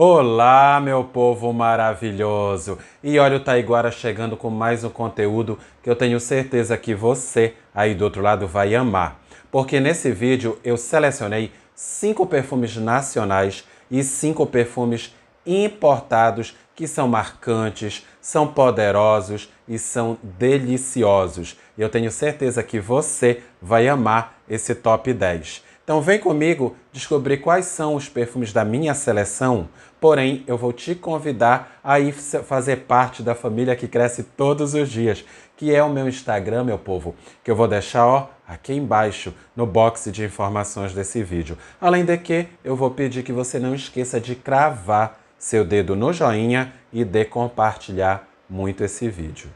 Olá, meu povo maravilhoso! E olha o Taiguara chegando com mais um conteúdo que eu tenho certeza que você aí do outro lado vai amar. Porque nesse vídeo eu selecionei cinco perfumes nacionais e cinco perfumes importados que são marcantes, são poderosos e são deliciosos. Eu tenho certeza que você vai amar esse top 10. Então vem comigo descobrir quais são os perfumes da minha seleção. Porém, eu vou te convidar a ir fazer parte da família que cresce todos os dias, que é o meu Instagram, meu povo, que eu vou deixar ó, aqui embaixo no box de informações desse vídeo. Além de que, eu vou pedir que você não esqueça de cravar seu dedo no joinha e de compartilhar muito esse vídeo.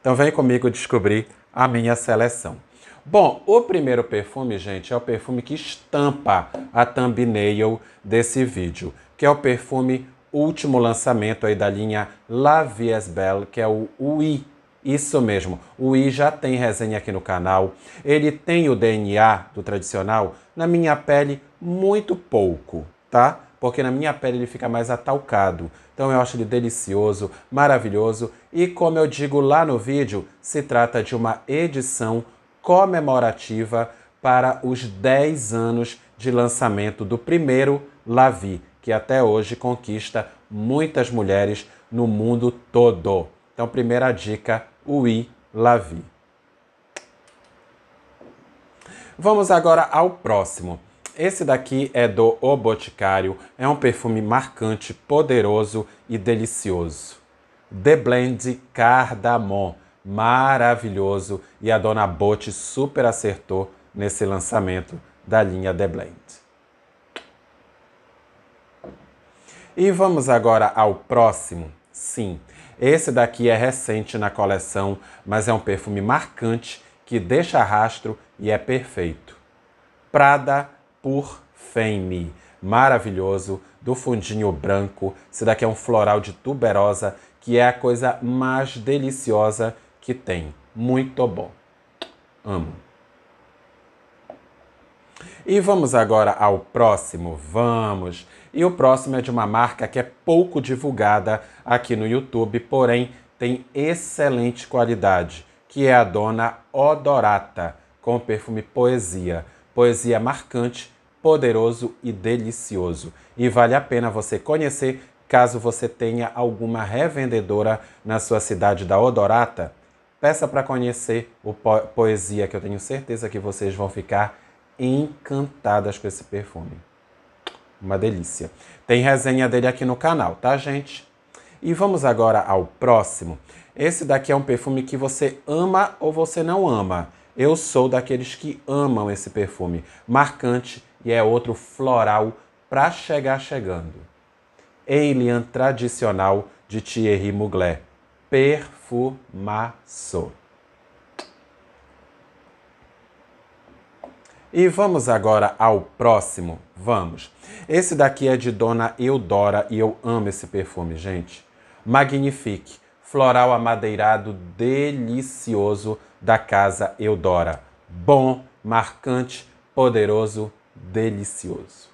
Então vem comigo descobrir a minha seleção. Bom, o primeiro perfume, gente, é o perfume que estampa a thumbnail desse vídeo, que é o perfume último lançamento aí da linha La Vies Belle, que é o UI. Isso mesmo, o I já tem resenha aqui no canal. Ele tem o DNA do tradicional na minha pele muito pouco, tá? Porque na minha pele ele fica mais atalcado. Então eu acho ele delicioso, maravilhoso e como eu digo lá no vídeo, se trata de uma edição comemorativa para os 10 anos de lançamento do primeiro Lavi, que até hoje conquista muitas mulheres no mundo todo. Então, primeira dica, o I Lavi. Vamos agora ao próximo. Esse daqui é do O Boticário, é um perfume marcante, poderoso e delicioso. The Blend Cardamom maravilhoso e a dona Bote super acertou nesse lançamento da linha The Blend. E vamos agora ao próximo. Sim, esse daqui é recente na coleção, mas é um perfume marcante que deixa rastro e é perfeito. Prada por Femme, maravilhoso, do fundinho branco. Esse daqui é um floral de tuberosa que é a coisa mais deliciosa que tem. Muito bom. Amo. E vamos agora ao próximo, vamos. E o próximo é de uma marca que é pouco divulgada aqui no YouTube, porém tem excelente qualidade, que é a dona Odorata, com o perfume Poesia. Poesia marcante, poderoso e delicioso. E vale a pena você conhecer caso você tenha alguma revendedora na sua cidade da Odorata Peça para conhecer o po Poesia, que eu tenho certeza que vocês vão ficar encantadas com esse perfume. Uma delícia. Tem resenha dele aqui no canal, tá, gente? E vamos agora ao próximo. Esse daqui é um perfume que você ama ou você não ama. Eu sou daqueles que amam esse perfume. Marcante e é outro floral para chegar chegando. Alien tradicional de Thierry Mugler perfumaço. E vamos agora ao próximo? Vamos. Esse daqui é de Dona Eudora e eu amo esse perfume, gente. Magnifique, floral amadeirado delicioso da casa Eudora. Bom, marcante, poderoso, delicioso.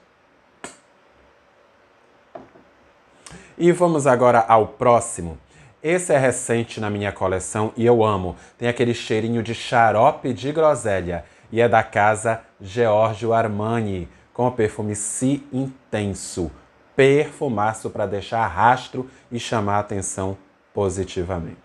E vamos agora ao próximo. Esse é recente na minha coleção e eu amo. Tem aquele cheirinho de xarope de groselha e é da casa Giorgio Armani, com o perfume Si Intenso. Perfumaço para deixar rastro e chamar a atenção positivamente.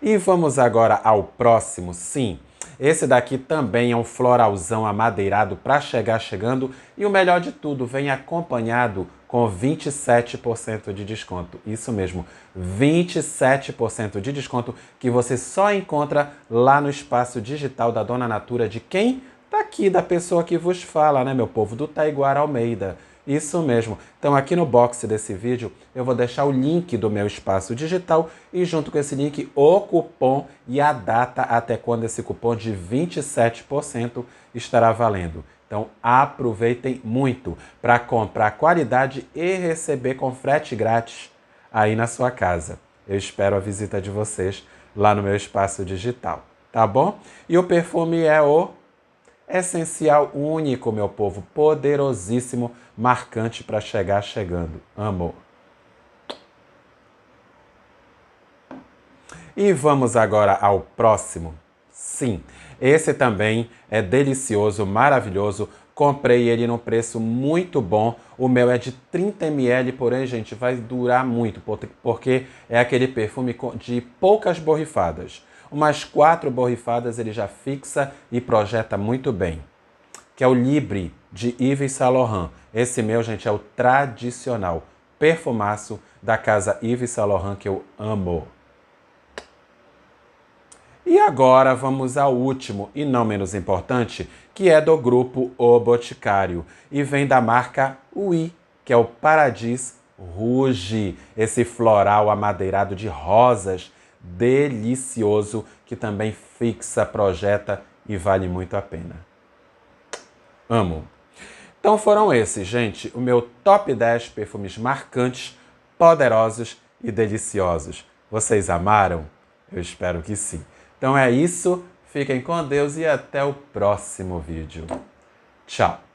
E vamos agora ao próximo, sim. Esse daqui também é um floralzão amadeirado para chegar chegando e o melhor de tudo, vem acompanhado com 27% de desconto. Isso mesmo, 27% de desconto que você só encontra lá no espaço digital da Dona Natura de quem? Tá aqui da pessoa que vos fala, né, meu povo, do Taiguara Almeida. Isso mesmo. Então aqui no box desse vídeo eu vou deixar o link do meu espaço digital e junto com esse link o cupom e a data até quando esse cupom de 27% estará valendo. Então aproveitem muito para comprar qualidade e receber com frete grátis aí na sua casa. Eu espero a visita de vocês lá no meu espaço digital, tá bom? E o perfume é o essencial, único, meu povo, poderosíssimo, marcante para chegar chegando. Amo. E vamos agora ao próximo. Sim, esse também é delicioso, maravilhoso. Comprei ele num preço muito bom. O meu é de 30 ml, porém, gente, vai durar muito, porque é aquele perfume de poucas borrifadas umas quatro borrifadas ele já fixa e projeta muito bem. Que é o Libre, de Yves Saint Laurent. Esse meu, gente, é o tradicional perfumaço da casa Yves Saint Laurent que eu amo. E agora vamos ao último e não menos importante, que é do grupo O Boticário e vem da marca UI, que é o Paradis Rouge, esse floral amadeirado de rosas delicioso que também fixa, projeta e vale muito a pena. Amo. Então foram esses, gente, o meu top 10 perfumes marcantes, poderosos e deliciosos. Vocês amaram? Eu espero que sim. Então é isso, fiquem com Deus e até o próximo vídeo. Tchau!